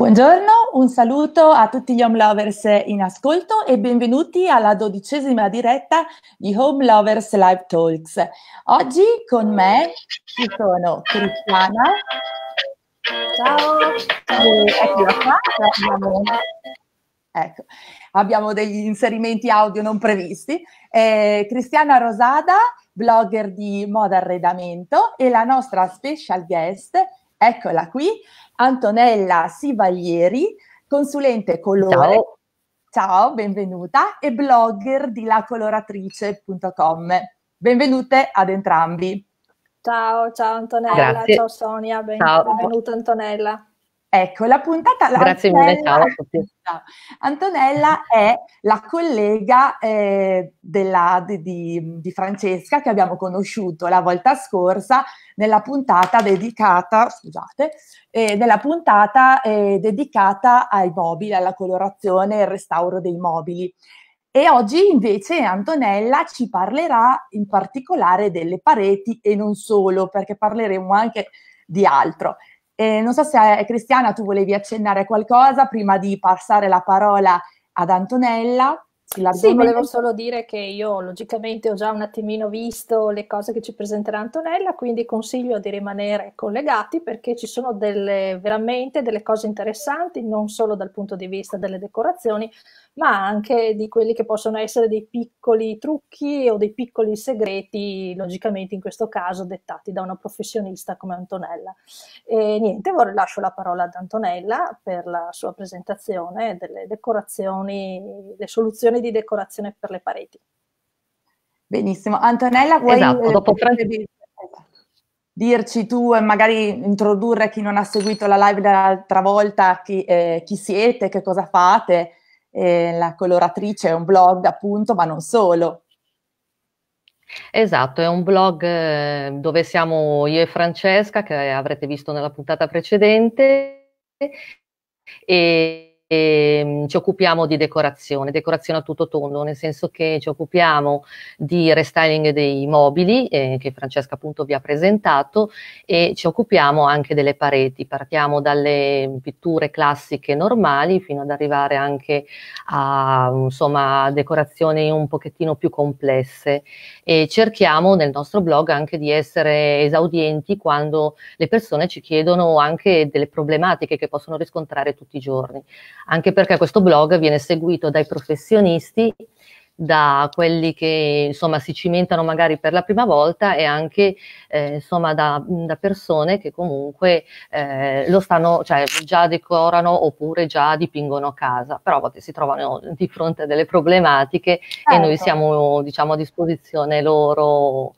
Buongiorno, un saluto a tutti gli home lovers in ascolto e benvenuti alla dodicesima diretta di Home Lovers Live Talks. Oggi con me ci sono Cristiana. Ciao. E, eccola qua. Abbiamo, ecco, abbiamo degli inserimenti audio non previsti. Eh, Cristiana Rosada, blogger di moda arredamento e la nostra special guest Eccola qui, Antonella Sivaglieri, consulente colore. Ciao. Ciao, benvenuta e blogger di lacoloratrice.com. Benvenute ad entrambi. Ciao, ciao Antonella, Grazie. ciao Sonia, ben, ciao. benvenuta Antonella. Ecco, la puntata... Grazie Antonella, mille, ciao Antonella è la collega eh, della, di, di, Francesca che abbiamo conosciuto la volta scorsa nella puntata dedicata, scusate, eh, nella puntata eh, dedicata ai mobili, alla colorazione e al restauro dei mobili. E oggi invece Antonella ci parlerà in particolare delle pareti e non solo, perché parleremo anche di altro. Eh, non so se eh, Cristiana tu volevi accennare qualcosa prima di passare la parola ad Antonella. Sì, volevo solo dire che io logicamente ho già un attimino visto le cose che ci presenterà Antonella, quindi consiglio di rimanere collegati perché ci sono delle, veramente delle cose interessanti, non solo dal punto di vista delle decorazioni, ma anche di quelli che possono essere dei piccoli trucchi o dei piccoli segreti, logicamente in questo caso dettati da una professionista come Antonella. E niente, ora lascio la parola ad Antonella per la sua presentazione delle decorazioni, le soluzioni di decorazione per le pareti. Benissimo, Antonella vuoi esatto, eh, dopo Francesco dirci tu e magari introdurre a chi non ha seguito la live dell'altra volta chi, eh, chi siete, che cosa fate eh, la coloratrice è un blog appunto, ma non solo. Esatto, è un blog eh, dove siamo io e Francesca, che avrete visto nella puntata precedente, e e ehm, ci occupiamo di decorazione, decorazione a tutto tondo, nel senso che ci occupiamo di restyling dei mobili eh, che Francesca appunto vi ha presentato e ci occupiamo anche delle pareti, partiamo dalle pitture classiche normali fino ad arrivare anche a insomma, decorazioni un pochettino più complesse e cerchiamo nel nostro blog anche di essere esaudienti quando le persone ci chiedono anche delle problematiche che possono riscontrare tutti i giorni anche perché questo blog viene seguito dai professionisti, da quelli che insomma si cimentano magari per la prima volta e anche eh, insomma da, da, persone che comunque eh, lo stanno, cioè già decorano oppure già dipingono a casa, però a volte si trovano di fronte a delle problematiche certo. e noi certo. siamo diciamo a disposizione loro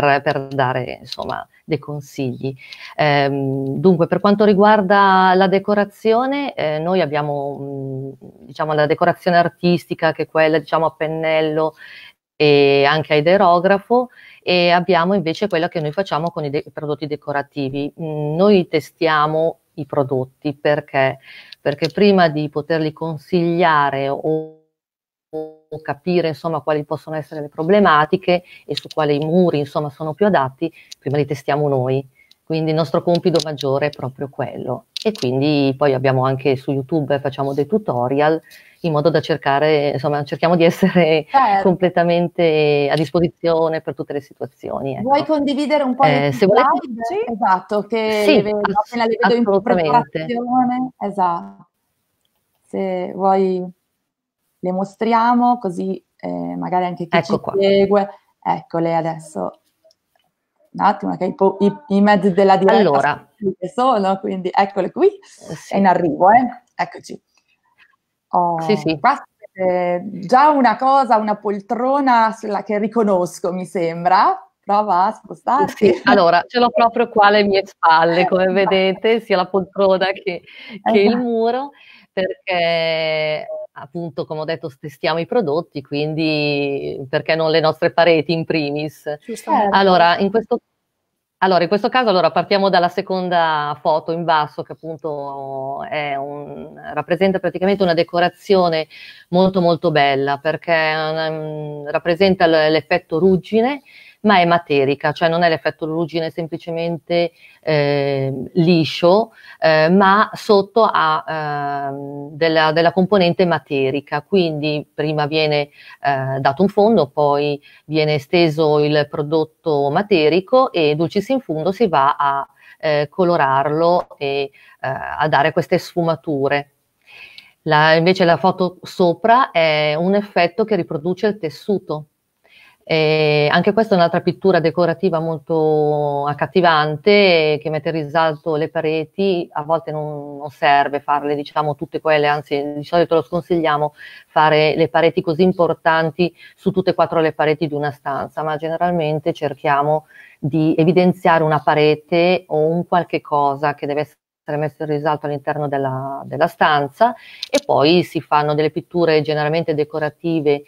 per, per dare insomma, dei consigli. Ehm, dunque, per quanto riguarda la decorazione, eh, noi abbiamo mm, diciamo, la decorazione artistica che è quella diciamo, a pennello e anche a ideografo e abbiamo invece quella che noi facciamo con i, de- prodotti decorativi. Mh, mm, noi testiamo i prodotti perché? Perché prima di poterli consigliare o capire insomma, quali possono essere le problematiche e su quali muri insomma, sono più adatti, prima li testiamo noi. Quindi il nostro compito maggiore è proprio quello. E quindi poi abbiamo anche su YouTube, facciamo dei tutorial in modo da cercare, insomma, cerchiamo di essere certo. completamente a disposizione per tutte le situazioni. Ecco. Vuoi condividere un po' eh, le se volete... Sì. Esatto, che sì, le vedo, appena le vedo in preparazione. Esatto. Se vuoi le mostriamo così eh, magari anche chi ecco ci qua. segue. Eccole adesso. Un attimo, che i, i, i mezzi della diretta allora. sono, quindi eccole qui, eh, sì. è in arrivo, eh? eccoci. Oh, sì, sì. Qua, eh, già una cosa, una poltrona sulla che riconosco, mi sembra, prova a spostarsi. Sì, allora, ce l'ho proprio qua alle mie spalle, eh, come vedete, sia la poltrona che, che il esatto. muro, perché appunto, come ho detto, testiamo i prodotti, quindi perché non le nostre pareti in primis? Certo. Allora in, questo, allora, in questo caso allora, partiamo dalla seconda foto in basso che appunto un, rappresenta praticamente una decorazione molto molto bella perché um, rappresenta l'effetto ruggine, ma è materica, cioè non è l'effetto ruggine semplicemente eh, liscio, eh, ma sotto a ehm, della, della, componente materica. Quindi prima viene eh, dato un fondo, poi viene esteso il prodotto materico e dulcis in fundo si va a eh, colorarlo e eh, a dare queste sfumature. La, invece la foto sopra è un effetto che riproduce il tessuto, eh, anche questa è un'altra pittura decorativa molto accattivante che mette in risalto le pareti, a volte non, non, serve farle diciamo tutte quelle, anzi di solito lo sconsigliamo fare le pareti così importanti su tutte e quattro le pareti di una stanza, ma generalmente cerchiamo di evidenziare una parete o un qualche cosa che deve essere essere messo in risalto all'interno della, della, stanza e poi si fanno delle pitture generalmente decorative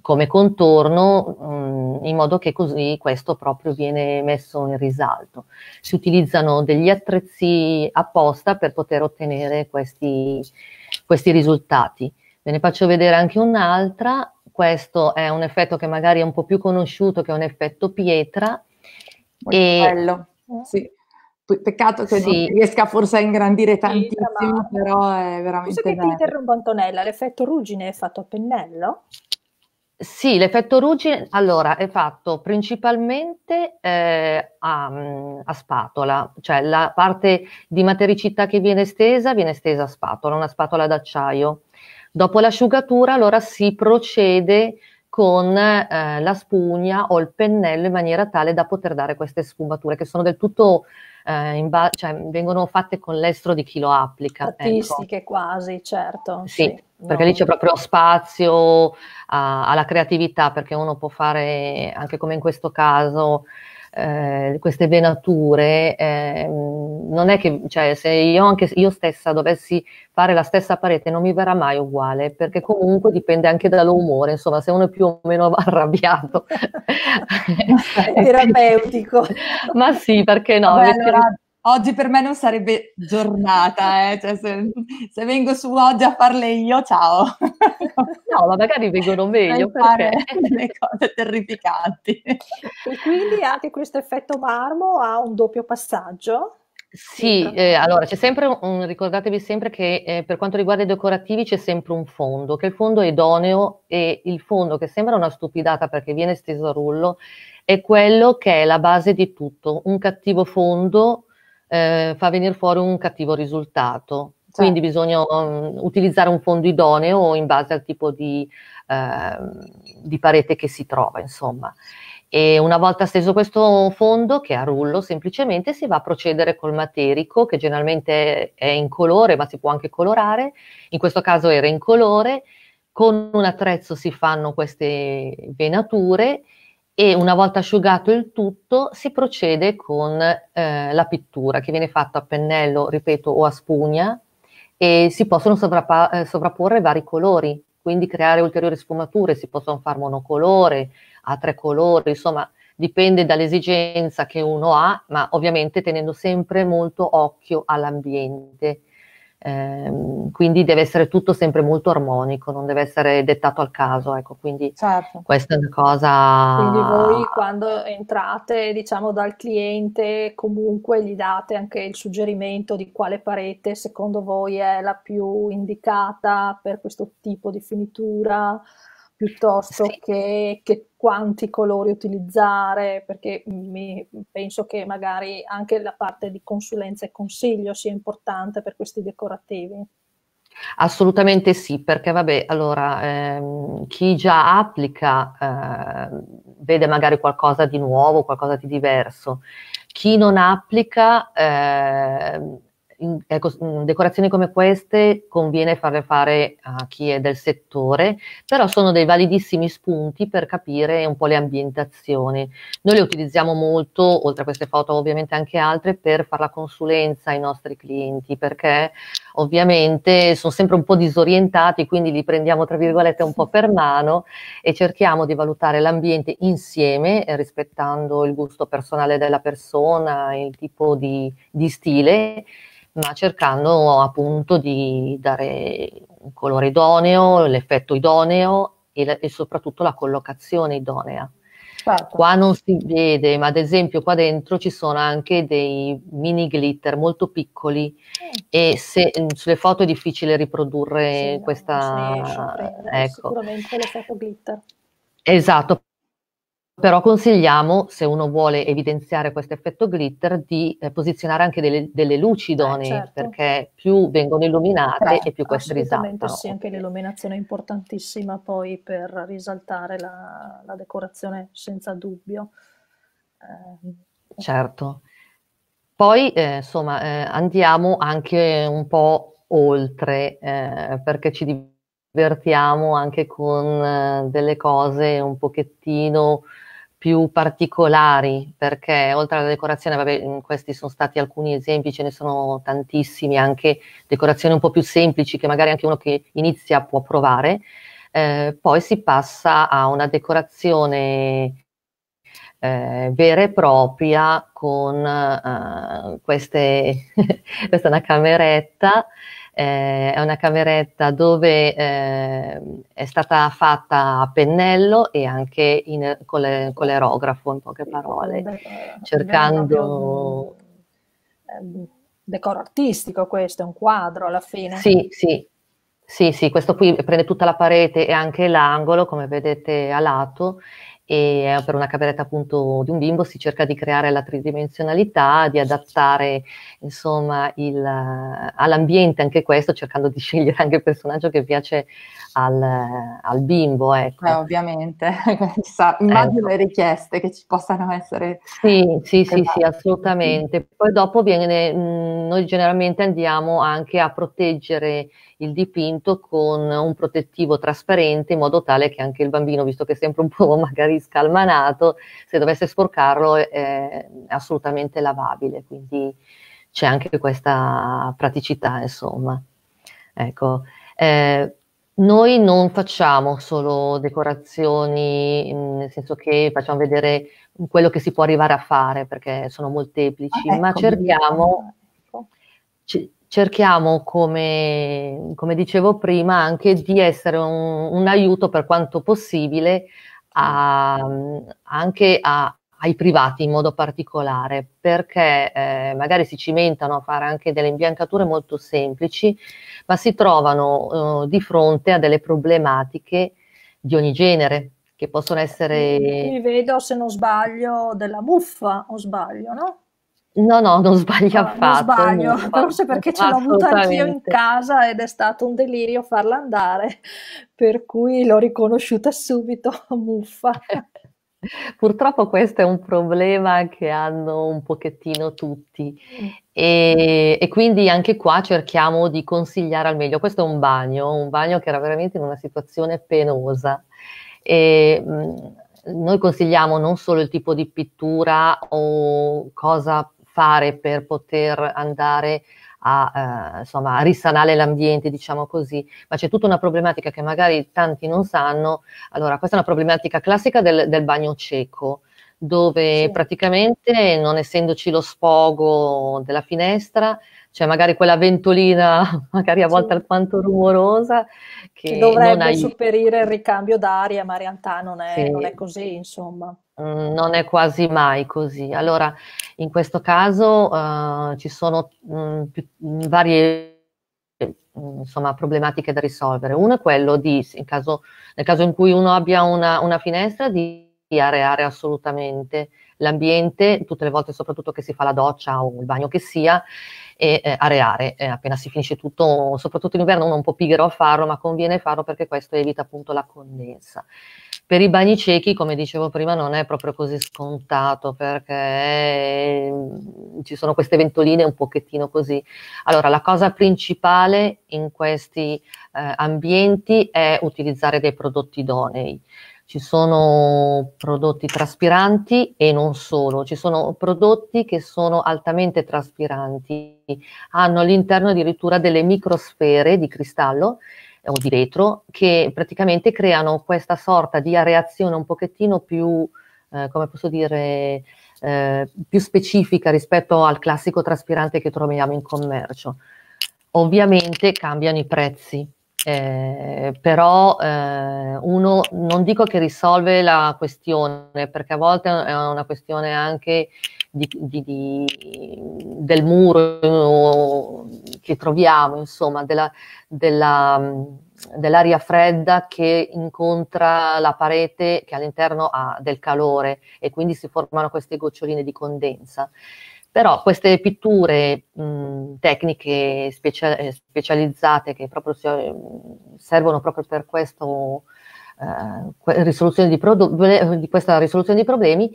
come contorno mh, mm, in modo che così questo proprio viene messo in risalto. Si utilizzano degli attrezzi apposta per poter ottenere questi, questi risultati. Ve ne faccio vedere anche un'altra, questo è un effetto che magari è un po' più conosciuto che è un effetto pietra. Molto e... bello, sì. Peccato che sì. non riesca forse a ingrandire tantissimo, sì, però è veramente Posso bello. ti interrompo Antonella, l'effetto ruggine è fatto a pennello? Sì, l'effetto ruggine allora è fatto principalmente eh, a, mm, a, spatola, cioè la parte di matericità che viene stesa viene stesa a spatola, una spatola d'acciaio. Dopo l'asciugatura allora si procede con eh, la spugna o il pennello in maniera tale da poter dare queste sfumature che sono del tutto eh, ba- cioè, vengono fatte con l'estro di chi lo applica. Statistiche ecco. quasi, certo. Sì, sì perché no. lì c'è proprio spazio a, alla creatività, perché uno può fare, anche come in questo caso, eh, queste venature, eh, non è che cioè, se io, anche, io stessa dovessi fare la stessa parete non mi verrà mai uguale, perché comunque dipende anche dall'umore, insomma se uno è più o meno arrabbiato. Terapeutico. Ma sì, perché no? Vabbè, allora, Oggi per me non sarebbe giornata, eh? cioè se, se, vengo su oggi a farle io, ciao. No, ma magari vengono meglio Fare delle cose terrificanti. E quindi anche questo effetto marmo ha un doppio passaggio. Sì, eh, allora c'è sempre un, ricordatevi sempre che eh, per quanto riguarda i decorativi c'è sempre un fondo, che il fondo è idoneo e il fondo che sembra una stupidata perché viene steso a rullo è quello che è la base di tutto, un cattivo fondo eh, fa venire fuori un cattivo risultato. Cioè. Quindi bisogna um, utilizzare un fondo idoneo in base al tipo di, eh, di parete che si trova, insomma. E una volta steso questo fondo, che è a rullo, semplicemente si va a procedere col materico, che generalmente è in colore, ma si può anche colorare. In questo caso era in colore. Con un attrezzo si fanno queste venature e una volta asciugato il tutto si procede con eh, la pittura che viene fatta a pennello, ripeto, o a spugna e si possono sovrappa- eh, sovrapporre vari colori, quindi creare ulteriori sfumature, si possono fare monocolore, a tre colori, insomma dipende dall'esigenza che uno ha, ma ovviamente tenendo sempre molto occhio all'ambiente Ehm, quindi deve essere tutto sempre molto armonico, non deve essere dettato al caso, ecco, quindi certo. questa è una cosa... Quindi voi quando entrate, diciamo, dal cliente comunque gli date anche il suggerimento di quale parete secondo voi è la più indicata per questo tipo di finitura, piuttosto sì. che, che, quanti colori utilizzare, perché mi, penso che magari anche la parte di consulenza e consiglio sia importante per questi decorativi. Assolutamente sì, perché vabbè, allora ehm, chi già applica eh, vede magari qualcosa di nuovo, qualcosa di diverso. Chi non applica eh, in, ecco, mm, decorazioni come queste conviene farle fare a chi è del settore, però sono dei validissimi spunti per capire un po' le ambientazioni. Noi le utilizziamo molto, oltre a queste foto ovviamente anche altre, per fare la consulenza ai nostri clienti, perché ovviamente sono sempre un po' disorientati, quindi li prendiamo tra virgolette un po' per mano e cerchiamo di valutare l'ambiente insieme, eh, rispettando il gusto personale della persona, il tipo di, di stile ma cercando appunto di dare un colore idoneo, l'effetto idoneo e, la, e soprattutto la collocazione idonea. Certo. Qua non si vede, ma ad esempio qua dentro ci sono anche dei mini glitter molto piccoli mm. e se, mm, sulle foto è difficile riprodurre sì, questa... No, esce, ecco. Sicuramente l'effetto glitter. Esatto, però consigliamo, se uno vuole evidenziare questo effetto glitter, di eh, posizionare anche delle, delle luci idonee, eh, certo. perché più vengono illuminate Beh, e più queste risaltano. Sì, anche l'illuminazione è importantissima poi per risaltare la, la decorazione senza dubbio. Eh. Certo. Poi, eh, insomma, eh, andiamo anche un po' oltre, eh, perché ci divertiamo anche con delle cose un pochettino più particolari, perché oltre alla decorazione, vabbè, questi sono stati alcuni esempi, ce ne sono tantissimi, anche decorazioni un po' più semplici che magari anche uno che inizia può provare, eh, poi si passa a una decorazione eh, vera e propria con eh, queste, questa è una cameretta eh, è una cameretta dove eh, è stata fatta a pennello e anche in, con, le, con, l'aerografo, in poche parole, cercando... Un ehm, decoro artistico questo, è un quadro alla fine. Sì, sì, sì, sì, questo qui prende tutta la parete e anche l'angolo, come vedete a lato, e eh, per una cameretta appunto di un bimbo si cerca di creare la tridimensionalità, di adattare insomma il, eh, all'ambiente anche questo, cercando di scegliere anche il personaggio che piace al, al bimbo. Ecco. Eh, ovviamente, Sa, immagino ecco. le richieste che ci possano essere. Sì, sì, sì, sì, esatto. assolutamente. Poi dopo viene, mh, mm, noi generalmente andiamo anche a proteggere il dipinto con un protettivo trasparente in modo tale che anche il bambino, visto che è sempre un po' magari scalmanato, se dovesse sporcarlo eh, è assolutamente lavabile, quindi c'è anche questa praticità, insomma. Ecco. Eh, noi non facciamo solo decorazioni, mm, nel senso che facciamo vedere quello che si può arrivare a fare, perché sono molteplici, ah, ecco, ma cerchiamo, ecco cerchiamo, come, come, dicevo prima, anche di essere un, un aiuto per quanto possibile a, anche a, ai privati in modo particolare, perché eh, magari si cimentano a fare anche delle imbiancature molto semplici, ma si trovano eh, di fronte a delle problematiche di ogni genere, che possono essere... Mi vedo, se non sbaglio, della muffa, o sbaglio, no? No, no, non sbaglio no, affatto. Non sbaglio, forse perché ce l'ho avuta anch'io in casa ed è stato un delirio farla andare, per cui l'ho riconosciuta subito, muffa. Purtroppo questo è un problema che hanno un pochettino tutti mm. e, e, quindi anche qua cerchiamo di consigliare al meglio. Questo è un bagno, un bagno che era veramente in una situazione penosa. E, mh, mm, noi consigliamo non solo il tipo di pittura o cosa fare per poter andare a, eh, insomma, a risanare l'ambiente, diciamo così, ma c'è tutta una problematica che magari tanti non sanno. Allora, questa è una problematica classica del, del bagno cieco, dove sì. praticamente non essendoci lo sfogo della finestra, c'è magari quella ventolina, magari a volte sì. alquanto rumorosa, che, che dovrebbe superire il ricambio d'aria, ma in realtà non è, sì. non è così, insomma. Mm, non è quasi mai così. Allora, in questo caso uh, ci sono mh, mm, mm, varie insomma, problematiche da risolvere. Uno è quello di, caso, nel caso in cui uno abbia una, una finestra, di areare assolutamente l'ambiente, tutte le volte soprattutto che si fa la doccia o il bagno che sia, e eh, areare. Eh, appena si finisce tutto, soprattutto in inverno, uno è un po' pigro a farlo, ma conviene farlo perché questo evita appunto la condensa per i bagni ciechi, come dicevo prima, non è proprio così scontato perché mm, ci sono queste ventoline un pochettino così. Allora, la cosa principale in questi eh, ambienti è utilizzare dei prodotti idonei. Ci sono prodotti traspiranti e non solo, ci sono prodotti che sono altamente traspiranti, hanno all'interno addirittura delle microsfere di cristallo o di vetro che praticamente creano questa sorta di areazione un pochettino più, eh, come posso dire, eh, più specifica rispetto al classico traspirante che troviamo in commercio. Ovviamente cambiano i prezzi, eh, però eh, uno non dico che risolve la questione, perché a volte è una questione anche di, di, di, del muro eh, che troviamo, insomma, della, della, dell'aria fredda che incontra la parete che all'interno ha del calore e quindi si formano queste goccioline di condensa. Però queste pitture mh, tecniche specia- eh, specializzate che proprio si, eh, servono proprio per questo, eh, di produ- questa risoluzione di problemi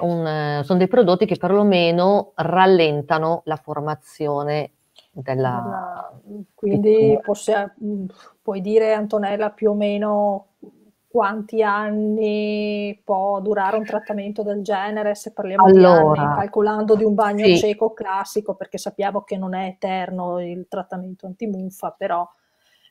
un, eh, sono dei prodotti che perlomeno rallentano la formazione della... Quindi possiamo, mm, puoi dire Antonella più o meno quanti anni può durare un trattamento del genere se parliamo allora, di anni, calcolando di un bagno sì. cieco classico perché sappiamo che non è eterno il trattamento antimuffa però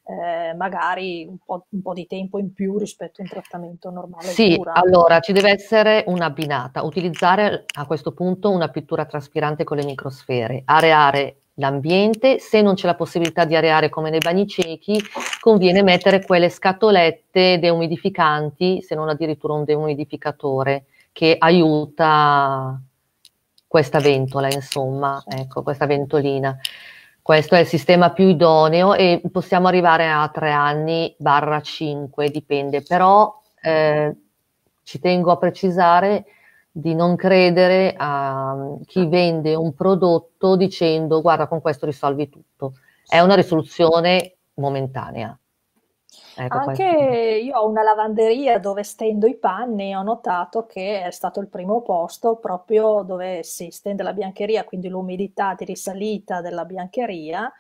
eh, magari un po', un po', di tempo in più rispetto a un trattamento normale. Sì, cura. allora ci deve essere una binata, utilizzare a questo punto una pittura traspirante con le microsfere, areare l'ambiente, se non c'è la possibilità di areare come nei bagni ciechi, conviene mettere quelle scatolette deumidificanti, se non addirittura un deumidificatore, che aiuta questa ventola, insomma, ecco, questa ventolina. Questo è il sistema più idoneo e possiamo arrivare a tre anni barra cinque, dipende, però eh, ci tengo a precisare di non credere a mm, chi vende un prodotto dicendo guarda con questo risolvi tutto. È una risoluzione momentanea. Ecco, Anche io ho una lavanderia dove stendo i panni, ho notato che è stato il primo posto proprio dove si stende la biancheria, quindi l'umidità di risalita della biancheria.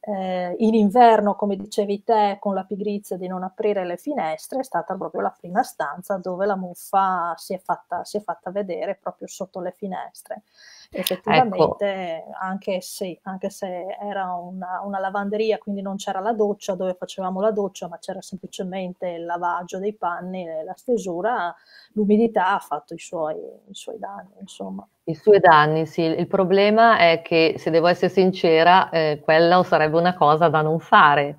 Eh, in inverno, come dicevi te, con la pigrizia di non aprire le finestre, è stata proprio la prima stanza dove la muffa si è fatta, si è fatta vedere proprio sotto le finestre effettivamente ecco. anche, se, anche, se, era una, una, lavanderia, quindi non c'era la doccia dove facevamo la doccia, ma c'era semplicemente il lavaggio dei panni, la stesura, l'umidità ha fatto i suoi, i suoi danni, insomma. I suoi danni, sì. Il problema è che, se devo essere sincera, eh, quella sarebbe una cosa da non fare,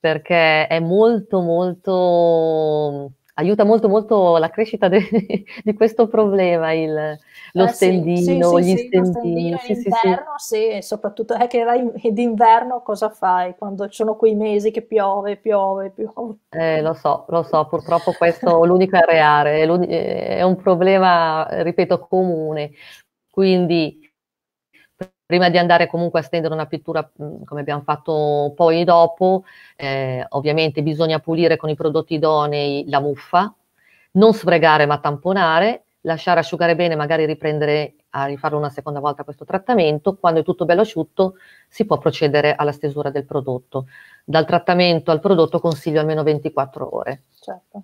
perché è molto, molto aiuta molto molto la crescita de- di questo problema, il, lo eh, stendino, sì, sì, gli sì, stendini. Sì, inverno, sì, sì, soprattutto è eh, che d'inverno cosa fai quando ci sono quei mesi che piove, piove, piove? Eh, lo so, lo so, purtroppo questo è l'unico areare, è, è un problema, ripeto, comune. Quindi prima di andare comunque a stendere una pittura mm, come abbiamo fatto poi dopo, eh, ovviamente bisogna pulire con i prodotti idonei la muffa, non sfregare ma tamponare, lasciare asciugare bene, magari riprendere a rifarlo una seconda volta questo trattamento, quando è tutto bello asciutto si può procedere alla stesura del prodotto. Dal trattamento al prodotto consiglio almeno 24 ore. Certo.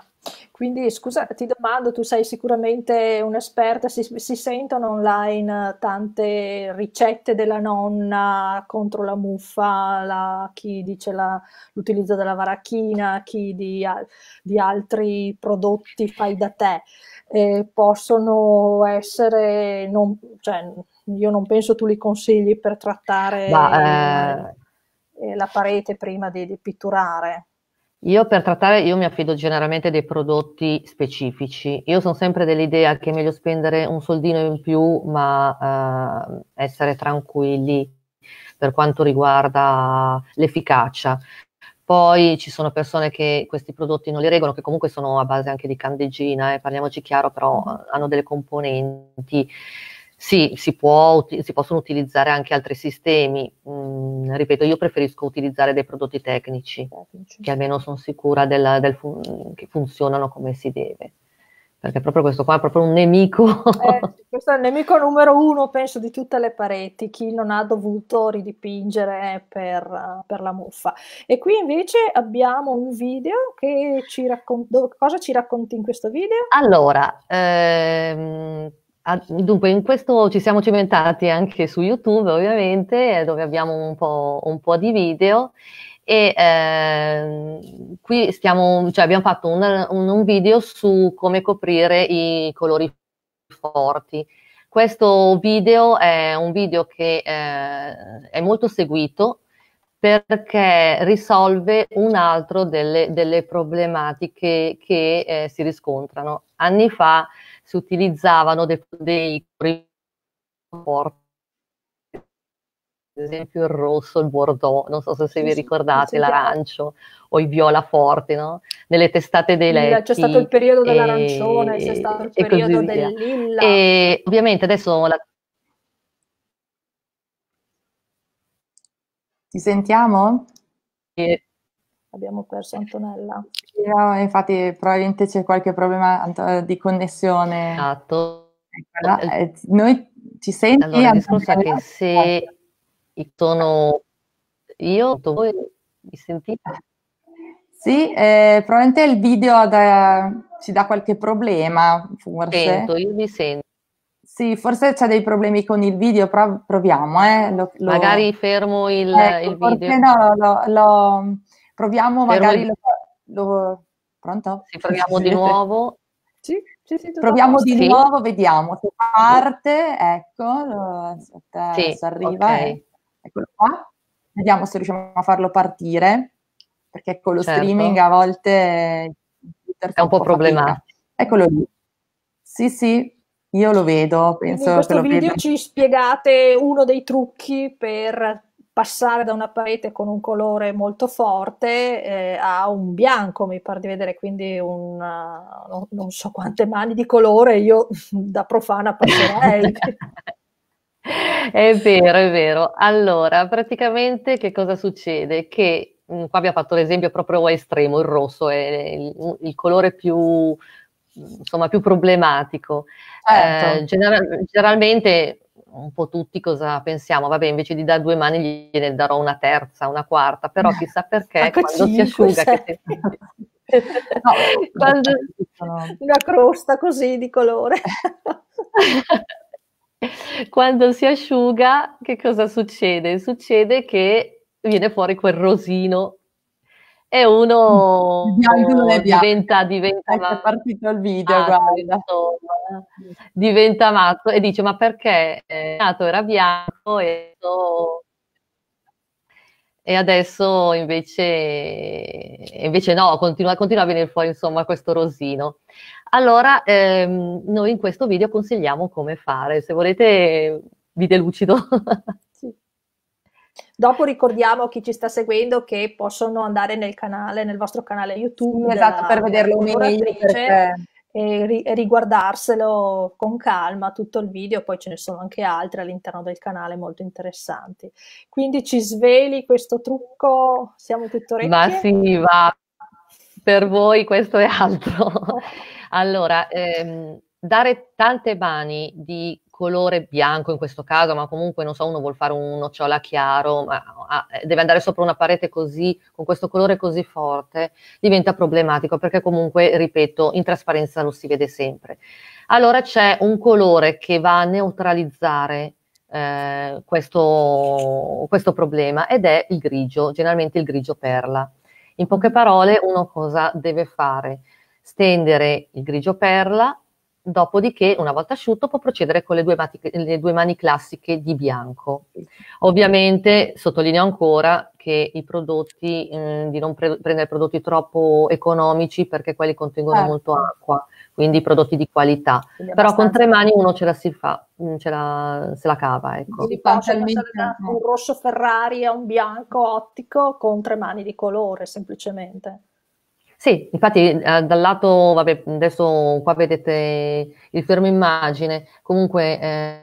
Quindi scusa, ti domando, tu sei sicuramente un'esperta, si, si, sentono online tante ricette della nonna contro la muffa, la, chi dice l'utilizzo della varachina, chi di, di, altri prodotti fai da te. Eh, possono essere, non, cioè, io non penso tu li consigli per trattare Ma, eh... eh la parete prima di, di pitturare. Io per trattare, io mi affido generalmente dei prodotti specifici. Io sono sempre dell'idea che è meglio spendere un soldino in più, ma eh, essere tranquilli per quanto riguarda l'efficacia. Poi ci sono persone che questi prodotti non li regolano, che comunque sono a base anche di candeggina, eh, parliamoci chiaro, però eh, hanno delle componenti sì, si, può, si, possono utilizzare anche altri sistemi. Mm, ripeto, io preferisco utilizzare dei prodotti tecnici, tecnici. che almeno sono sicura della, del fun- che funzionano come si deve. Perché proprio questo qua è proprio un nemico. Eh, questo è il nemico numero uno, penso, di tutte le pareti, chi non ha dovuto ridipingere per, per la muffa. E qui invece abbiamo un video che ci racconta. Cosa ci racconti in questo video? Allora, ehm Dunque, in questo ci siamo cimentati anche su YouTube, ovviamente, eh, dove abbiamo un po', un po di video. E eh, qui stiamo, cioè abbiamo fatto un, un, un, video su come coprire i colori forti. Questo video è un video che eh, è molto seguito perché risolve un altro delle, delle problematiche che eh, si riscontrano. Anni fa si utilizzavano dei, dei forti ad esempio il rosso, il bordeaux, non so se, se vi ricordate, l'arancio o i viola forti, no? Nelle testate dei lilla, letti. C'è stato il periodo dell'arancione, c'è stato il periodo del lilla. E ovviamente adesso la... Ti sentiamo? E abbiamo perso Antonella. No, infatti probabilmente c'è qualche problema di connessione. Esatto. Allora, eh, eh, noi ci senti? Allora, il discorso è che se sono io, voi mi sentite? Sì, eh, probabilmente il video da, ci dà qualche problema, forse. Sento, io mi sento. Sì, forse c'è dei problemi con il video, però proviamo. Eh, lo, lo... Magari fermo il, ecco, il video. No, lo, Proviamo magari... Lo, lo, pronto? Sì, proviamo di nuovo. Sì, sì, sì, proviamo di sì. nuovo, vediamo se parte, ecco, aspetta, sì, arriva, okay. e, eh, eccolo qua. Vediamo se riusciamo a farlo partire, perché con ecco, lo certo. streaming a volte è un, un po' problematico. Eccolo lì. Sì, sì, io lo vedo, penso che In questo video vedo. ci spiegate uno dei trucchi per passare da una parete con un colore molto forte eh, a un bianco, mi pare di vedere, quindi un, uh, non, non, so quante mani di colore io da profana passerei. è vero, è vero. Allora, praticamente che cosa succede? Che mh, mm, qua abbiamo fatto l'esempio proprio estremo, il rosso è il, il colore più insomma più problematico. Certo. Eh, general, generalmente un po' tutti cosa pensiamo, vabbè invece di dare due mani gliene darò una terza, una quarta, però eh, chissà perché quando si asciuga... Che si... no, quando... Una crosta così di colore. quando si asciuga che cosa succede? Succede che viene fuori quel rosino e uno, diventa, diventa mazzo, è partito il video, mazzo, ah, guarda. Eh, diventa matto e dice ma perché eh, è nato era bianco e, e adesso invece, invece no, continua, continua, a venire fuori insomma questo rosino. Allora ehm, noi in questo video consigliamo come fare, se volete vi delucido. Dopo ricordiamo a chi ci sta seguendo che possono andare nel canale, nel vostro canale YouTube. Esatto, per vederlo meglio. E, e riguardarselo con calma tutto il video, poi ce ne sono anche altri all'interno del canale molto interessanti. Quindi ci sveli questo trucco? Siamo tutto orecchie? Ma sì, va. Per voi questo è altro. allora, ehm, dare tante mani di colore bianco in questo caso, ma comunque non so, uno vuole fare un nocciola chiaro, ma ah, eh, deve andare sopra una parete così, con questo colore così forte, diventa problematico perché comunque, ripeto, in trasparenza lo si vede sempre. Allora c'è un colore che va a neutralizzare eh, questo, questo problema ed è il grigio, generalmente il grigio perla. In poche mm. parole, uno cosa deve fare? Stendere il grigio perla Dopodiché, una volta asciutto, può procedere con le due, mati, le due, mani classiche di bianco. Ovviamente, sottolineo ancora che i prodotti, mh, mm, di non pre- prendere prodotti troppo economici perché quelli contengono certo. molto acqua, quindi prodotti di qualità. Quindi Però con tre mani uno ce la si fa, mm, ce la, se la cava. Ecco. Si passa da un rosso Ferrari a un bianco ottico con tre mani di colore, semplicemente. Sì, infatti eh, dal lato, vabbè, adesso qua vedete il fermo immagine, comunque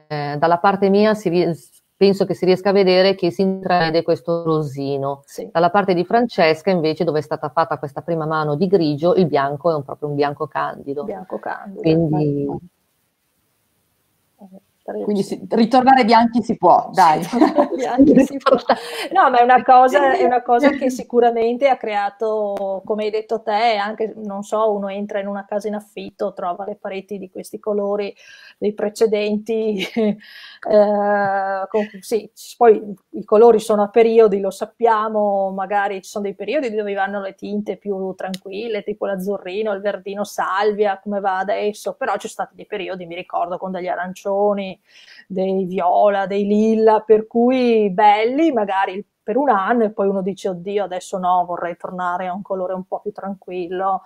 eh, dalla parte mia si, penso che si riesca a vedere che si intravede questo rosino. Sì. Dalla parte di Francesca invece dove è stata fatta questa prima mano di grigio, il bianco è un, proprio un bianco candido. Bianco candido. Quindi... Certo 13. Quindi si, ritornare bianchi si può, dai. si può. No, ma è una, cosa, è una, cosa, che sicuramente ha creato, come hai detto te, anche, non so, uno entra in una casa in affitto, trova le pareti di questi colori dei precedenti, eh, con, sì, poi i colori sono a periodi, lo sappiamo, magari ci sono dei periodi dove vanno le tinte più tranquille, tipo l'azzurrino, il verdino salvia, come va adesso, però ci sono stati dei periodi, mi ricordo, con degli arancioni, stagioni dei viola, dei lilla, per cui belli magari per un anno e poi uno dice oddio adesso no, vorrei tornare a un colore un po' più tranquillo.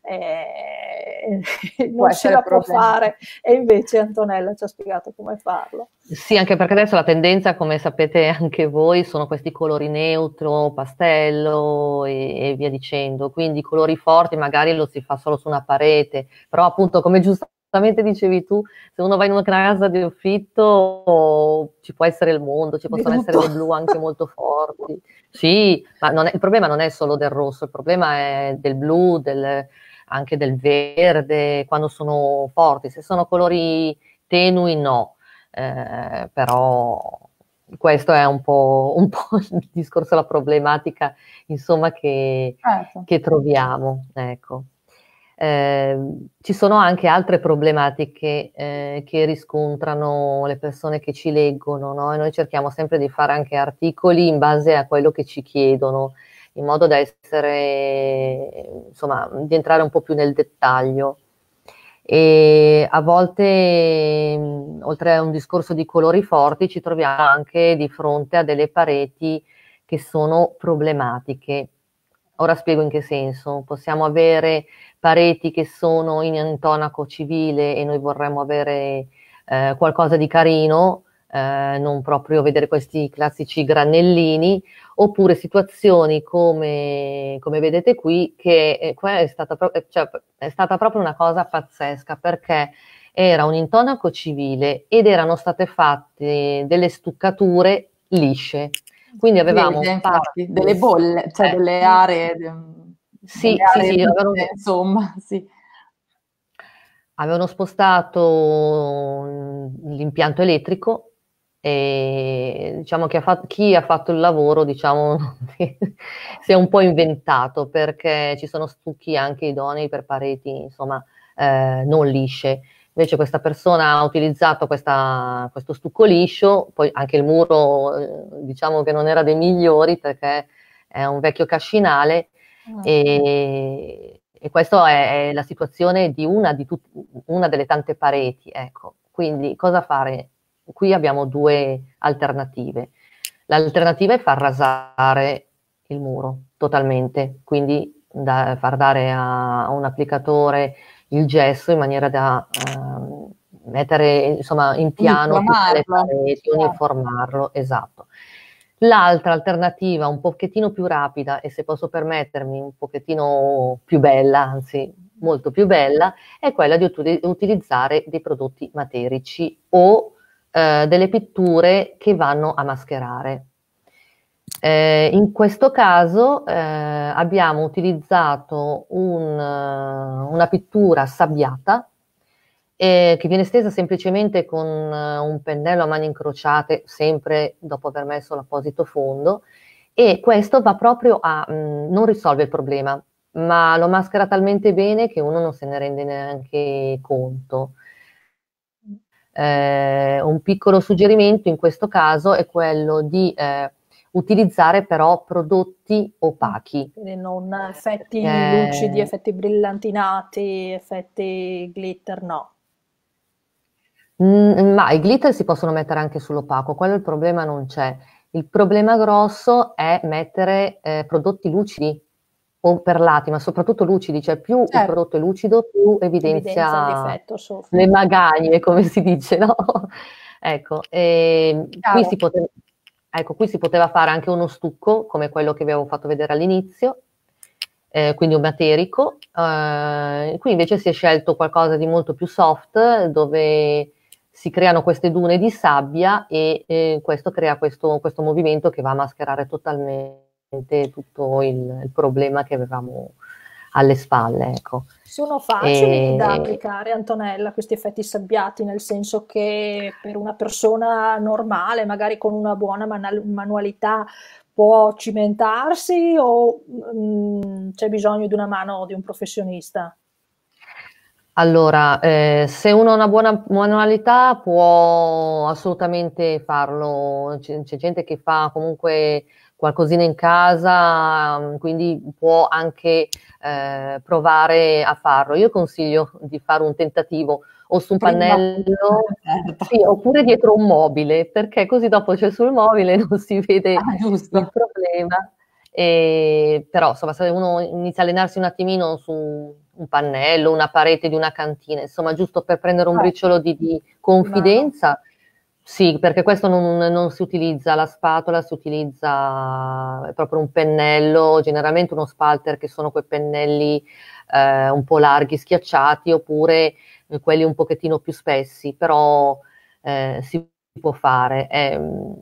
Eh, non ce la può fare e invece Antonella ci ha spiegato come farlo. Sì, anche perché adesso la tendenza, come sapete anche voi, sono questi colori neutro, pastello e, e via dicendo, quindi colori forti magari lo si fa solo su una parete, però appunto come giustamente giustamente dicevi tu, se uno va in una casa di affitto ci può essere il mondo, ci possono essere le blu anche molto forti. Sì, ma è, il problema non è solo del rosso, il problema è del blu, del, anche del verde, quando sono forti. Se sono colori tenui no, eh, però questo è un po', un po', il discorso, la problematica insomma che, certo. che troviamo. Ecco. Ehm, ci sono anche altre problematiche eh, che riscontrano le persone che ci leggono no? e noi cerchiamo sempre di fare anche articoli in base a quello che ci chiedono in modo da essere insomma di entrare un po' più nel dettaglio e a volte mm, oltre a un discorso di colori forti ci troviamo anche di fronte a delle pareti che sono problematiche ora spiego in che senso possiamo avere pareti che sono in intonaco civile e noi vorremmo avere eh, qualcosa di carino, eh, non proprio vedere questi classici granellini, oppure situazioni come, come vedete qui, che eh, è, stata pro- eh, cioè, è stata proprio una cosa pazzesca perché era un intonaco civile ed erano state fatte delle stuccature lisce. Quindi avevamo Vede, infatti, delle bolle, cioè eh, delle aree sì, sì, sì, avevano... insomma, sì. Avevano spostato mm, l'impianto elettrico e diciamo che ha fatto, chi ha fatto il lavoro diciamo, si è un po' inventato perché ci sono stucchi anche idonei per pareti insomma, eh, non lisce. Invece questa persona ha utilizzato questa, questo stucco liscio, poi anche il muro eh, diciamo che non era dei migliori perché è un vecchio cascinale, eh. E, e, questa è, la situazione di una, di tut- una delle tante pareti. Ecco. Quindi cosa fare? Qui abbiamo due alternative. L'alternativa è far rasare il muro totalmente, quindi da far dare a un applicatore il gesso in maniera da eh, mettere insomma, in piano tutte le pareti, certo. uniformarlo, esatto. L'altra alternativa, un pochettino più rapida e se posso permettermi un pochettino più bella, anzi molto più bella, è quella di ut- utilizzare dei prodotti materici o eh, delle pitture che vanno a mascherare. Eh, in questo caso eh, abbiamo utilizzato un, una pittura sabbiata eh, che viene stesa semplicemente con eh, un pennello a mani incrociate, sempre dopo aver messo l'apposito fondo, e questo va proprio a mh, mm, non risolve il problema, ma lo maschera talmente bene che uno non se ne rende neanche conto. Eh, un piccolo suggerimento in questo caso è quello di eh, utilizzare però prodotti opachi. non effetti eh, lucidi, effetti brillantinati, effetti glitter, no. Mm, mm, ma i glitter si possono mettere anche sull'opaco, quello il problema non c'è. Il problema grosso è mettere eh, prodotti lucidi o perlati, ma soprattutto lucidi, cioè più certo. il prodotto è lucido, più evidenzia, evidenzia le magagne, come si dice, no? ecco, ehm, qui si poteva, ecco, qui si poteva fare anche uno stucco, come quello che vi avevo fatto vedere all'inizio, eh, quindi un materico. Eh, qui invece si è scelto qualcosa di molto più soft, dove si creano queste dune di sabbia e eh, questo crea questo, questo, movimento che va a mascherare totalmente tutto il, il problema che avevamo alle spalle. Ecco. Sono facili e... da applicare, Antonella, questi effetti sabbiati, nel senso che per una persona normale, magari con una buona man- manualità, può cimentarsi o mh, mm, c'è bisogno di una mano di un professionista? Allora, eh, se uno ha una buona manualità può assolutamente farlo, c'è, c'è gente che fa comunque qualcosina in casa, mm, quindi può anche eh, provare a farlo. Io consiglio di fare un tentativo o su un pannello certo. sì, oppure dietro un mobile, perché così dopo c'è sul mobile e non si vede ah, il problema. E, però insomma, se uno inizia a allenarsi un attimino su un pannello, una parete di una cantina, insomma, giusto per prendere un certo. briciolo di, di confidenza. Sì, perché questo non, non, si utilizza la spatola, si utilizza eh, proprio un pennello, generalmente uno spalter che sono quei pennelli eh, un po' larghi, schiacciati, oppure eh, quelli un pochettino più spessi, però eh, si può fare. Ehm,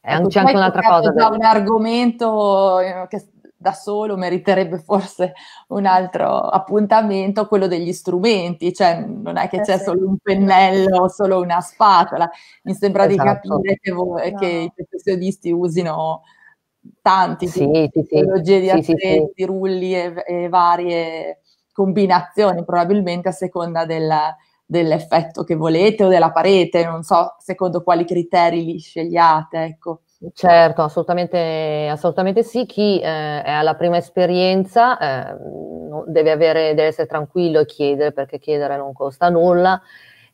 è, ecco, c'è anche un'altra cosa. Da un argomento eh, che da solo meriterebbe forse un altro appuntamento, quello degli strumenti, cioè non è che eh c'è solo un pennello, solo una spatola, mi sembra esatto. di capire che, voi, no. che i professionisti usino tanti sì, sì, tipologie sì, di attrezzi, rulli e, e, varie combinazioni, probabilmente a seconda della, dell'effetto che volete o della parete, non so secondo quali criteri li scegliate, ecco. Certo, assolutamente, assolutamente sì. Chi eh, è alla prima esperienza eh, deve, avere, deve essere tranquillo e chiedere perché chiedere non costa nulla.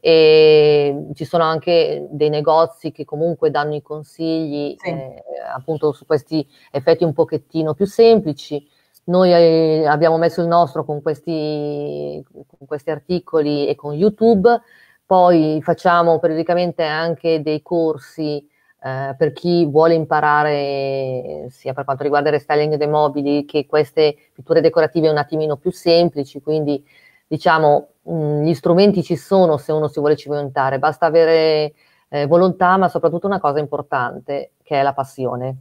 E ci sono anche dei negozi che comunque danno i consigli sì. eh, appunto su questi effetti un pochettino più semplici. Noi eh, abbiamo messo il nostro con questi, con questi articoli e con YouTube, poi facciamo periodicamente anche dei corsi eh, per chi vuole imparare sia per quanto riguarda il restyling dei mobili che queste pitture decorative un attimino più semplici, quindi diciamo mh, mm, gli strumenti ci sono se uno si vuole cimentare, basta avere eh, volontà, ma soprattutto una cosa importante che è la passione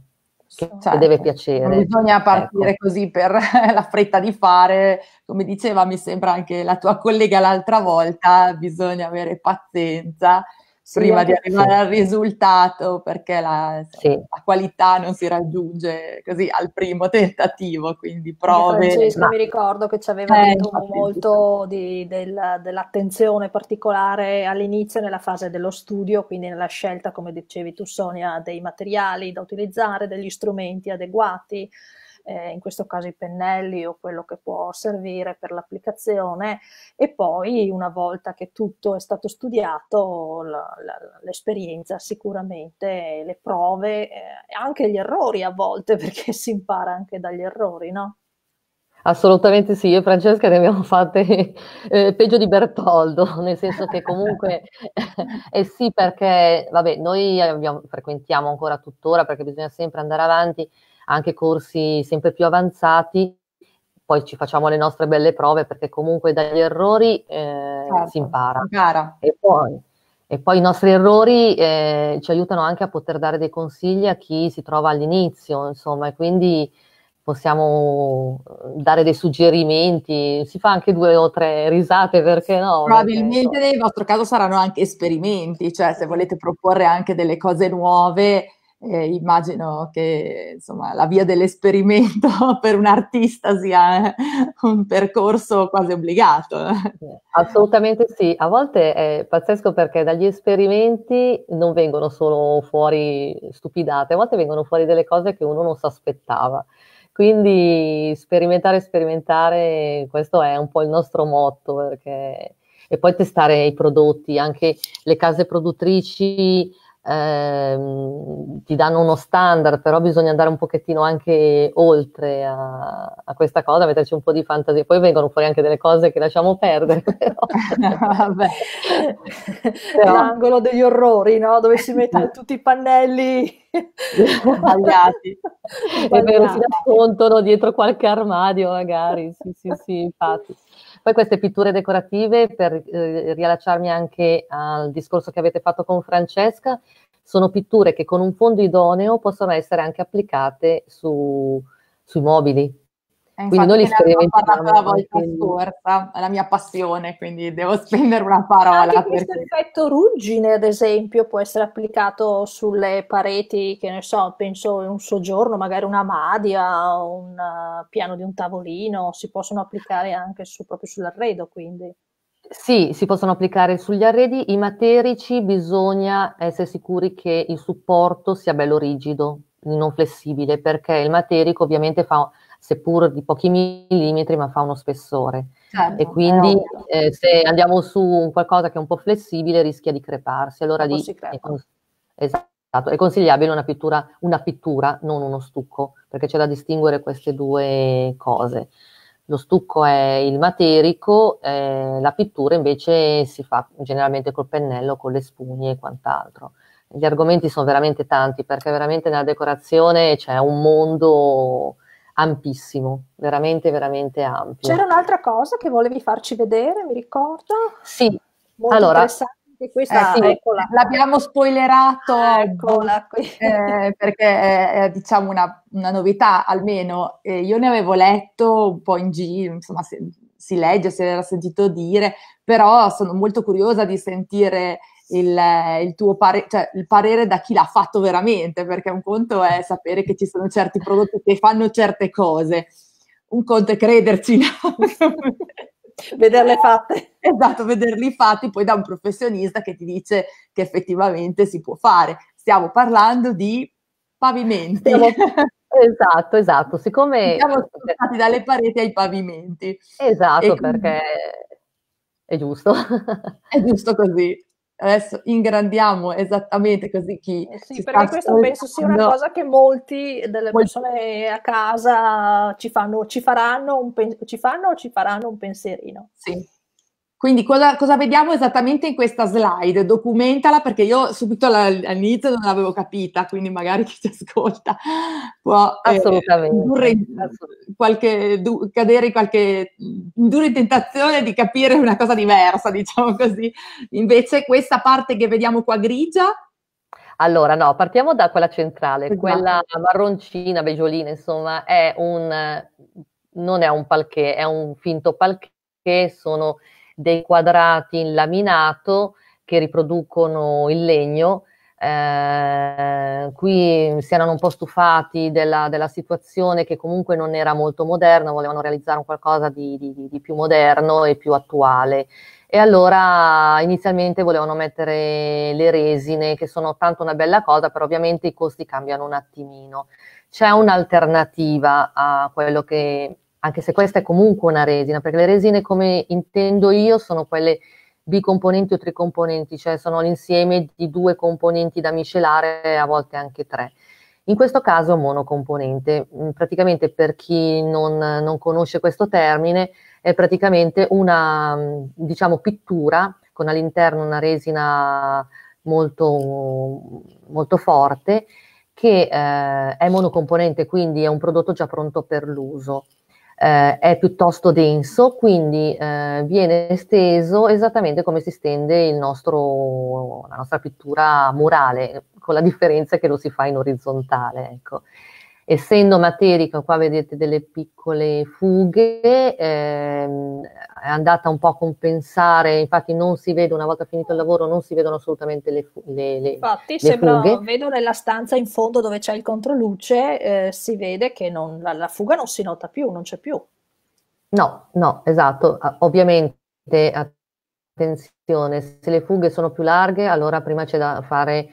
che certo, deve piacere. Non bisogna partire ecco. così per la fretta di fare, come diceva mi sembra anche la tua collega l'altra volta, bisogna avere pazienza sì, prima di arrivare sì. al risultato perché la, sì. la, qualità non si raggiunge così al primo tentativo, quindi prove. Francesco ma... mi ricordo che ci aveva eh, detto molto di, del, dell'attenzione particolare all'inizio nella fase dello studio, quindi nella scelta, come dicevi tu Sonia, dei materiali da utilizzare, degli strumenti adeguati, eh, in questo caso i pennelli o quello che può servire per l'applicazione e poi una volta che tutto è stato studiato l'esperienza sicuramente, le prove, eh, anche gli errori a volte perché si impara anche dagli errori, no? Assolutamente sì, io e Francesca ne abbiamo fatte eh, peggio di Bertoldo, nel senso che comunque, eh sì perché, vabbè, noi abbiamo, frequentiamo ancora tuttora perché bisogna sempre andare avanti, anche corsi sempre più avanzati, poi ci facciamo le nostre belle prove perché comunque dagli errori eh, certo, si impara. impara. E, poi, e, poi, i nostri errori eh, ci aiutano anche a poter dare dei consigli a chi si trova all'inizio, insomma, e quindi possiamo dare dei suggerimenti, si fa anche due o tre risate perché no? Probabilmente nel vostro caso saranno anche esperimenti, cioè se volete proporre anche delle cose nuove eh, immagino che insomma, la via dell'esperimento per un artista sia eh, un percorso quasi obbligato. Eh. Assolutamente sì, a volte è pazzesco perché dagli esperimenti non vengono solo fuori stupidate, a volte vengono fuori delle cose che uno non si aspettava. Quindi sperimentare, sperimentare, questo è un po' il nostro motto perché... e poi testare i prodotti, anche le case produttrici ehm, ti danno uno standard, però bisogna andare un pochettino anche oltre a, a, questa cosa, metterci un po' di fantasia. Poi vengono fuori anche delle cose che lasciamo perdere, però. Vabbè. L'angolo degli orrori, no? Dove si mettono tutti i pannelli sbagliati e poi si nascondono dietro qualche armadio magari, sì sì sì, infatti. Poi queste pitture decorative, per eh, riallacciarmi anche al discorso che avete fatto con Francesca, sono pitture che con un fondo idoneo possono essere anche applicate su, sui mobili, eh, quindi noi li sperimentiamo. Ne abbiamo la quindi... scorsa, è la mia passione, quindi devo spendere una parola. Anche questo effetto ruggine, ad esempio, può essere applicato sulle pareti, che ne so, penso in un soggiorno, magari una madia, o un uh, piano di un tavolino, si possono applicare anche su, proprio sull'arredo, quindi. Sì, si possono applicare sugli arredi. I materici bisogna essere sicuri che il supporto sia bello rigido, non flessibile, perché il materico ovviamente fa seppur di pochi millimetri, ma fa uno spessore. Certo, e quindi eh, se andiamo su qualcosa che è un po' flessibile rischia di creparsi. Allora lì è, cons- esatto, è consigliabile una pittura, una pittura, non uno stucco, perché c'è da distinguere queste due cose. Lo stucco è il materico, eh, la pittura invece si fa generalmente col pennello, con le spugne e quant'altro gli argomenti sono veramente tanti perché veramente nella decorazione c'è un mondo ampissimo, veramente, veramente ampio. C'era un'altra cosa che volevi farci vedere, mi ricordo? Sì, Molto allora, questa, ah, sì, l'abbiamo spoilerato ah, eccola boh, eh, perché è diciamo una, una novità almeno eh, io ne avevo letto un po' in giro insomma se, si legge si era sentito dire però sono molto curiosa di sentire il, eh, il tuo pare- cioè, il parere da chi l'ha fatto veramente, perché un conto è sapere che ci sono certi prodotti che fanno certe cose, un conto è crederci. No? vederle fatte. Esatto, vederli fatti poi da un professionista che ti dice che effettivamente si può fare. Stiamo parlando di pavimenti. Stiamo... Esatto, esatto. Siccome siamo spostati dalle pareti ai pavimenti. Esatto, quindi... perché è giusto. è giusto così adesso ingrandiamo esattamente così chi eh sì, perché questo penso sia una cosa che molti delle persone a casa ci fanno ci faranno un, pen- ci fanno, ci faranno un pensierino sì quindi cosa, cosa, vediamo esattamente in questa slide? Documentala perché io subito all'inizio non l'avevo capita, quindi magari chi ci ascolta può eh, indurre eh, qualche, du, cadere in qualche mm, dura tentazione di capire una cosa diversa, diciamo così. Invece questa parte che vediamo qua grigia... Allora, no, partiamo da quella centrale, esatto. quella marroncina, beggiolina, insomma, è un, non è un palché, è un finto palché, sono dei quadrati in laminato che riproducono il legno. Eh, qui si erano un po' stufati della, della, situazione che comunque non era molto moderna, volevano realizzare un qualcosa di, di, di più moderno e più attuale. E allora inizialmente volevano mettere le resine, che sono tanto una bella cosa, però ovviamente i costi cambiano un attimino. C'è un'alternativa a quello che anche se questa è comunque una resina, perché le resine come intendo io sono quelle bicomponenti o tricomponenti, cioè sono l'insieme di due componenti da miscelare, a volte anche tre. In questo caso monocomponente, mm, praticamente per chi non, non conosce questo termine, è praticamente una mm, diciamo, pittura con all'interno una resina molto, molto forte che eh, è monocomponente, quindi è un prodotto già pronto per l'uso eh, è piuttosto denso, quindi eh, viene steso esattamente come si stende il nostro, la nostra pittura murale, con la differenza che lo si fa in orizzontale. Ecco essendo materica, qua vedete delle piccole fughe, ehm, è andata un po' a compensare, infatti non si vede, una volta finito il lavoro, non si vedono assolutamente le, le, le Infatti le sembra, fughe. vedo nella stanza in fondo dove c'è il controluce, eh, si vede che non, la, la fuga non si nota più, non c'è più. No, no, esatto, ovviamente attenzione, se le fughe sono più larghe, allora prima c'è da fare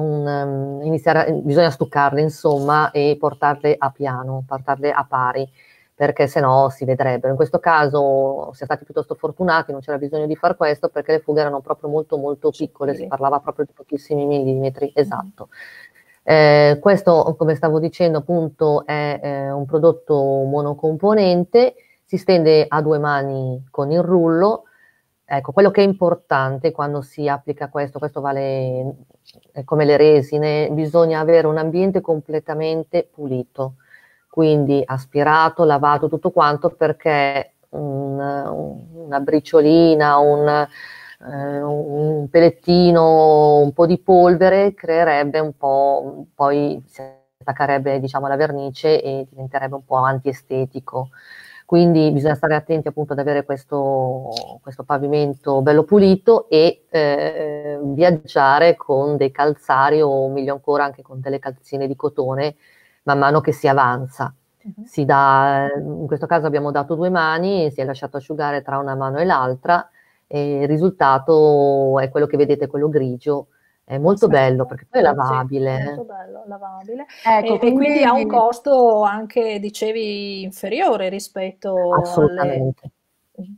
un, ehm, iniziare, bisogna stuccarle insomma e portarle a piano, portarle a pari perché se no si vedrebbero. In questo caso si è stati piuttosto fortunati, non c'era bisogno di far questo perché le fughe erano proprio molto molto piccole, si parlava proprio di pochissimi millimetri, mm-hmm. esatto. Eh, questo, come stavo dicendo, appunto è eh, un prodotto monocomponente, si stende a due mani con il rullo, Ecco, quello che è importante quando si applica questo, questo vale eh, come le resine, bisogna avere un ambiente completamente pulito, quindi aspirato, lavato, tutto quanto, perché un, una briciolina, un, eh, un pelettino, un po' di polvere creerebbe un po', poi si attaccherebbe diciamo alla vernice e diventerebbe un po' antiestetico. Quindi bisogna stare attenti appunto ad avere questo, questo pavimento bello pulito e eh, viaggiare con dei calzari o meglio ancora anche con delle calzine di cotone man mano che si avanza. Si dà, in questo caso abbiamo dato due mani, si è lasciato asciugare tra una mano e l'altra e il risultato è quello che vedete, quello grigio, è molto bello perché poi è lavabile. Sì, molto bello, lavabile. Ecco, e, quindi... e, quindi ha un costo anche, dicevi, inferiore rispetto Assolutamente. Alle...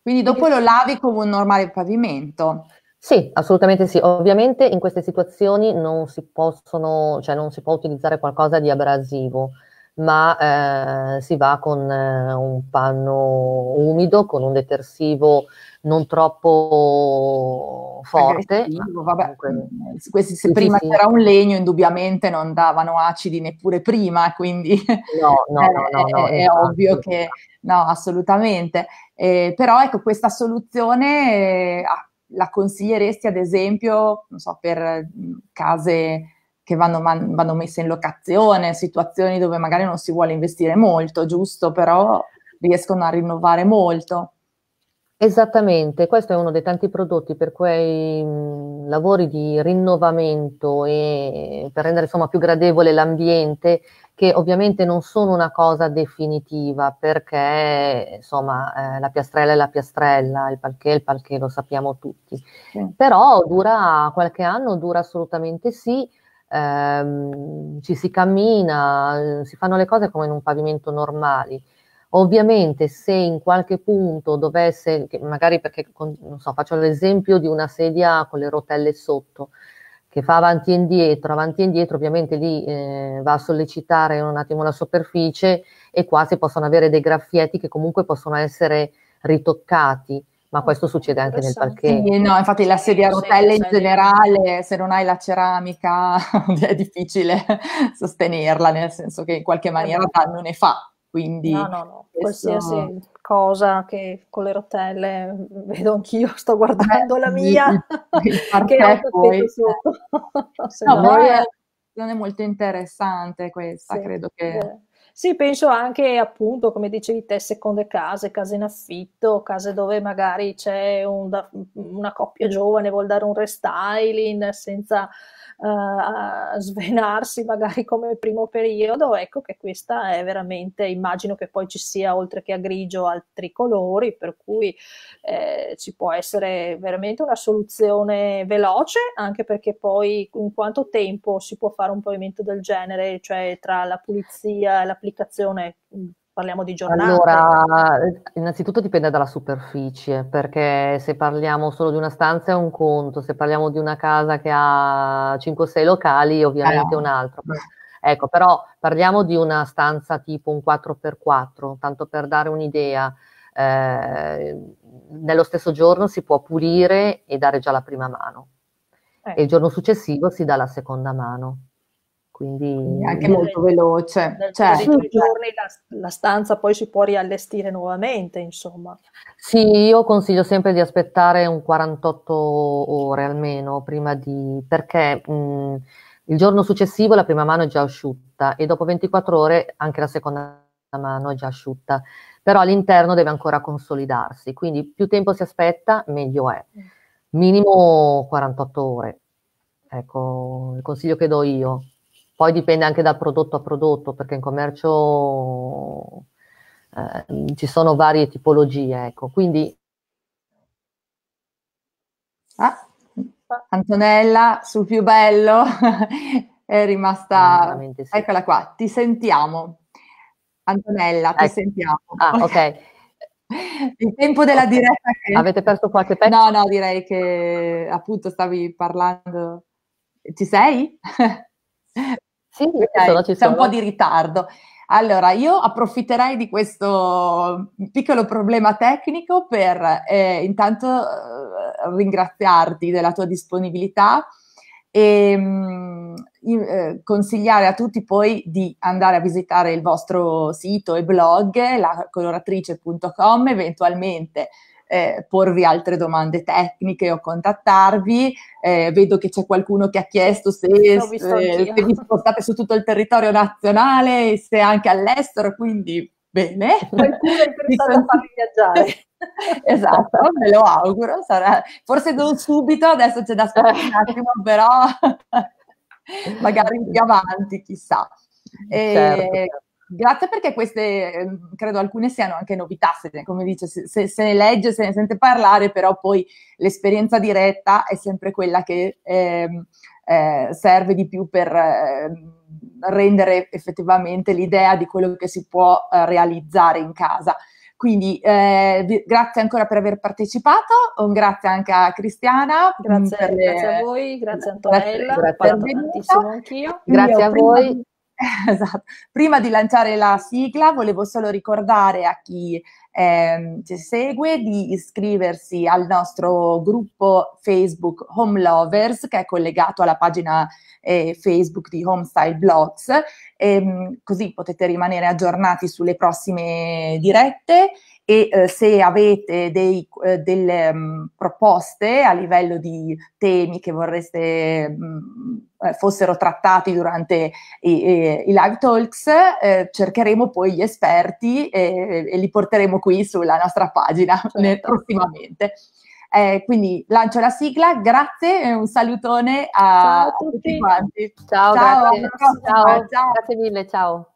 Quindi dopo lo lavi come un normale pavimento. Sì, assolutamente sì. Ovviamente in queste situazioni non si possono, cioè non si può utilizzare qualcosa di abrasivo, ma eh, si va con eh, un panno umido, con un detersivo non troppo forte. Aggressivo, vabbè. Comunque, mm, se sì, prima sì, c'era un legno, indubbiamente non davano acidi neppure prima, quindi no, no, è, no, no, è, è esatto, ovvio esatto. che no, assolutamente. Eh, però ecco, questa soluzione eh, ah, la consiglieresti ad esempio, so, per mm, case che vanno, man- vanno messe in locazione, situazioni dove magari non si vuole investire molto, giusto? Però riescono a rinnovare molto. Esattamente, questo è uno dei tanti prodotti per quei mh, mm, lavori di rinnovamento e per rendere insomma, più gradevole l'ambiente che ovviamente non sono una cosa definitiva perché insomma eh, la piastrella è la piastrella, il palché è il palché, lo sappiamo tutti. Sì. Però dura qualche anno, dura assolutamente sì, ehm, ci si cammina, si fanno le cose come in un pavimento normale Ovviamente se in qualche punto dovesse, magari perché non so, faccio l'esempio di una sedia con le rotelle sotto, che fa avanti e indietro, avanti e indietro, ovviamente lì eh, va a sollecitare un attimo la superficie e qua si possono avere dei graffietti che comunque possono essere ritoccati. Ma questo mm, succede anche nel parcheggio. Sì, no, infatti la sedia a rotelle in generale, se non hai la ceramica, è difficile sostenerla, nel senso che in qualche eh, maniera danno ne fa quindi... No, no, no, questo... qualsiasi cosa che con le rotelle vedo anch'io, sto guardando eh, la mia, il, il che ho poi... sotto. no, no, è... è molto interessante questa, sì, credo che... Eh sì, penso anche appunto, come dicevi te, seconde case, case in affitto, case dove magari c'è un una coppia giovane, vuol dare un restyling senza uh, svenarsi magari come primo periodo, ecco che questa è veramente, immagino che poi ci sia oltre che a grigio altri colori, per cui eh, ci può essere veramente una soluzione veloce, anche perché poi in quanto tempo si può fare un pavimento del genere, cioè tra la pulizia e la applicazione? Mm, parliamo di giornate. Allora, eh, innanzitutto dipende dalla superficie, perché se parliamo solo di una stanza è un conto, se parliamo di una casa che ha 5-6 locali, ovviamente ah, no. un altro. Ecco, però parliamo di una stanza tipo un 4x4, tanto per dare un'idea. Eh, nello stesso giorno si può pulire e dare già la prima mano. Eh. E il ecco. giorno successivo si dà la seconda mano quindi anche molto nel, veloce. Nel, cioè, giorni la, la, stanza poi si può riallestire nuovamente, insomma. Sì, io consiglio sempre di aspettare un 48 ore almeno prima di perché mh, il giorno successivo la prima mano è già asciutta e dopo 24 ore anche la seconda mano è già asciutta, però all'interno deve ancora consolidarsi, quindi più tempo si aspetta meglio è. Mm. Minimo 48 ore. Ecco il consiglio che do io poi dipende anche da prodotto a prodotto, perché in commercio eh, ci sono varie tipologie, ecco. Quindi... Ah, Antonella, sul più bello, è rimasta... Sì. Eccola qua, ti sentiamo. Antonella, ti ecco. sentiamo. Ah, ok. Il tempo della okay. diretta che... Avete perso qualche pezzo? No, no, direi che appunto stavi parlando. Ci sei? Sì, dai, ci c'è un po' di ritardo. Allora, io approfitterei di questo piccolo problema tecnico per eh, intanto eh, ringraziarti della tua disponibilità e mh, mm, eh, consigliare a tutti poi di andare a visitare il vostro sito e blog, lacoloratrice.com, eventualmente eh, porvi altre domande tecniche o contattarvi. Eh, vedo che c'è qualcuno che ha chiesto se, eh, se, se vi spostate su tutto il territorio nazionale e se anche all'estero, quindi bene. Qualcuno è interessato a farvi viaggiare. esatto, me lo auguro. Sarà... Forse non subito, adesso c'è da aspettare un attimo, però magari più avanti, chissà. E, certo. certo. Grazie perché queste, ehm, credo alcune siano anche novità, se, come dice, se, se, ne legge, se ne sente parlare, però poi l'esperienza diretta è sempre quella che eh, eh, serve di più per eh, rendere effettivamente l'idea di quello che si può eh, realizzare in casa. Quindi eh, vi, grazie ancora per aver partecipato, un grazie anche a Cristiana. Mm, grazie, grazie a voi, grazie a Antonella, grazie, grazie, grazie a voi. Esatto. Prima di lanciare la sigla, volevo solo ricordare a chi eh, ci segue di iscriversi al nostro gruppo Facebook Home Lovers, che è collegato alla pagina eh, Facebook di Homestyle Blogs, e, ehm, così potete rimanere aggiornati sulle prossime dirette e eh, se avete dei, eh, delle mh, mm, proposte a livello di temi che vorreste mh, mm, eh, fossero trattati durante i, i, i live talks, eh, cercheremo poi gli esperti e, e, li porteremo qui sulla nostra pagina certo. prossimamente. Eh, quindi lancio la sigla, grazie e un salutone a, ciao a tutti. tutti quanti. Ciao, ciao, grazie. Ciao, ciao, grazie mille, ciao.